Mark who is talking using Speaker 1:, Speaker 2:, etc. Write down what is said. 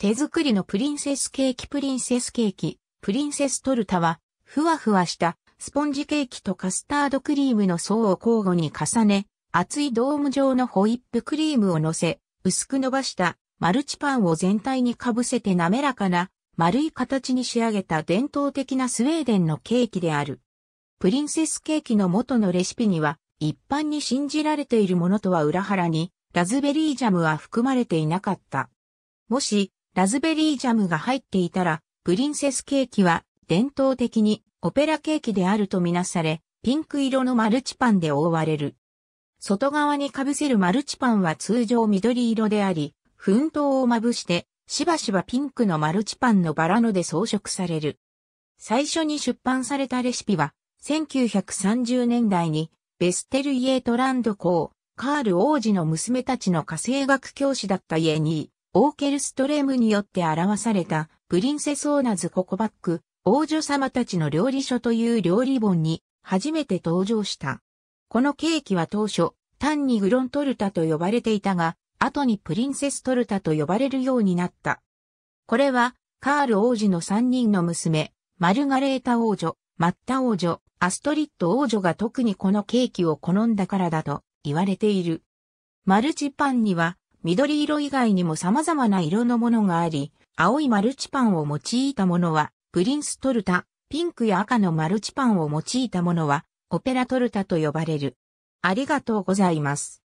Speaker 1: 手
Speaker 2: 作りのプリンセスケーキプリンセスケーキ、プリンセストルタは、ふわふわしたスポンジケーキとカスタードクリームの層を交互に重ね、厚いドーム状のホイップクリームを乗せ、薄く伸ばしたマルチパンを全体にかぶせて滑らかな丸い形に仕上げた伝統的なスウェーデンのケーキである。プリンセスケーキの元のレシピには、一般に信じられているものとは裏腹に、ラズベリージャムは含まれていなかった。もし、ラズベリージャムが入っていたら、プリンセスケーキは伝統的にオペラケーキであるとみなされ、ピンク色のマルチパンで覆われる。外側にかぶせるマルチパンは通常緑色であり、粉糖をまぶして、しばしばピンクのマルチパンのバラので装飾される。最初に出版されたレシピは、1930年代に、ベステルイエートランド校、カール王子の娘たちの家政学教師だったイエニー、オーケルストレームによって表された、プリンセスオーナズココバック、王女様たちの料理書という料理本に、初めて登場した。このケーキは当初、単にグロントルタと呼ばれていたが、後にプリンセストルタと呼ばれるようになった。これは、カール王子の三人の娘、マルガレータ王女、マッタ王女、アストリット王女が特にこのケーキを好んだからだと言われている。マルチパンには緑色以外にも様々な色のものがあり、青いマルチパンを用いたものは、プリンストルタ、ピンクや赤のマルチパンを用いたものは、オペラトルタと呼ばれる。ありがとうございます。